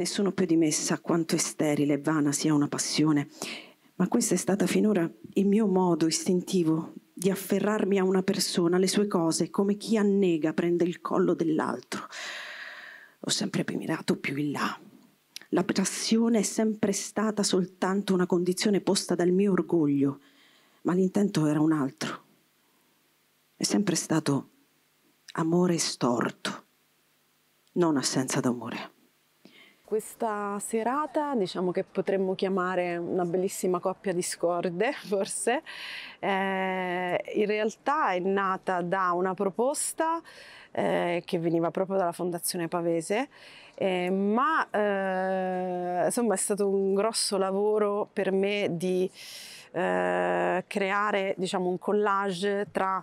Nessuno più di me sa quanto è sterile e vana sia una passione, ma questo è stato finora il mio modo istintivo di afferrarmi a una persona, alle sue cose, come chi annega prende il collo dell'altro. Ho sempre mirato più in là. La passione è sempre stata soltanto una condizione posta dal mio orgoglio, ma l'intento era un altro. È sempre stato amore storto, non assenza d'amore questa serata diciamo che potremmo chiamare una bellissima coppia di scorde forse eh, in realtà è nata da una proposta eh, che veniva proprio dalla fondazione Pavese eh, ma eh, insomma è stato un grosso lavoro per me di eh, creare diciamo un collage tra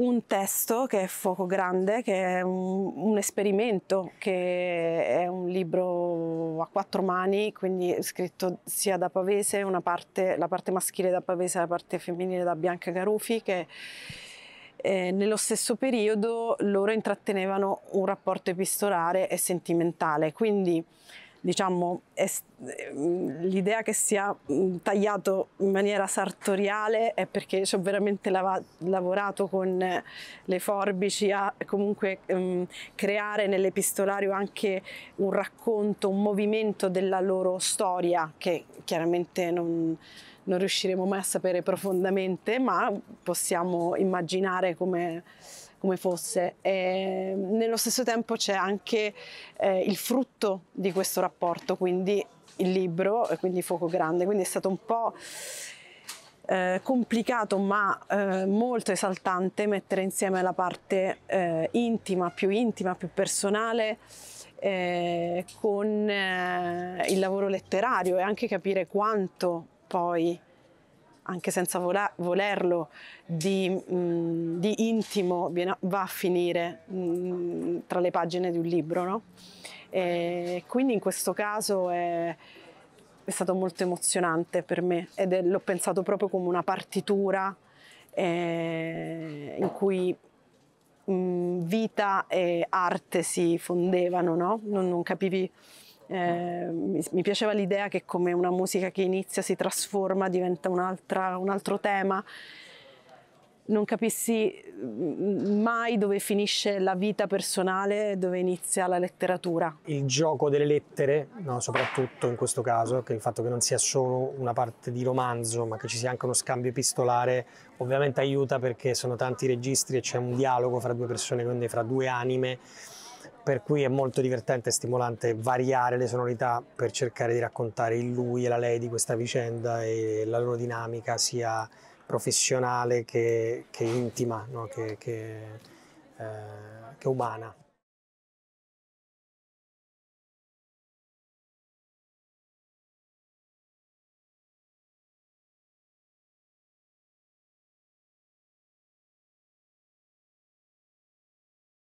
un testo che è Fuoco Grande, che è un, un, esperimento, che è un libro a quattro mani, quindi scritto sia da Pavese, parte, la parte maschile da Pavese e la parte femminile da Bianca Garufi, che eh, nello stesso periodo loro intrattenevano un rapporto epistolare e sentimentale. Quindi diciamo, ehm, l'idea che sia tagliato in maniera sartoriale è perché ci ho veramente lavorato con le forbici a comunque um, creare nell'epistolario anche un racconto, un movimento della loro storia che chiaramente non, non riusciremo mai a sapere profondamente, ma possiamo immaginare come come fosse. E ehm, nello stesso tempo c'è anche eh, il frutto di questo rapporto, quindi il libro, e quindi Fuoco Grande, quindi è stato un po'... Eh, complicato ma eh, molto esaltante mettere insieme la parte eh, intima, più intima, più personale eh, con eh, il lavoro letterario e anche capire quanto poi anche senza vola, volerlo, di, mh, mm, di intimo viene, va a finire mh, mm, tra le pagine di un libro. No? quindi in questo caso è, è, stato molto emozionante per me ed l'ho pensato proprio come una partitura eh, in cui mh, mm, vita e arte si fondevano, no? non, non capivi eh, mi, piaceva l'idea che come una musica che inizia si trasforma, diventa un, un altro tema. Non capissi mm, mm, mai dove finisce la vita personale, dove inizia la letteratura. Il gioco delle lettere, no, soprattutto in questo caso, che il fatto che non sia solo una parte di romanzo, ma che ci sia anche uno scambio epistolare, ovviamente aiuta perché sono tanti registri e c'è un dialogo fra due persone, quindi fra due anime per cui è molto divertente e stimolante variare le sonorità per cercare di raccontare il lui e la lei di questa vicenda e la loro dinamica sia professionale che, che intima, no? che, che, eh, che umana.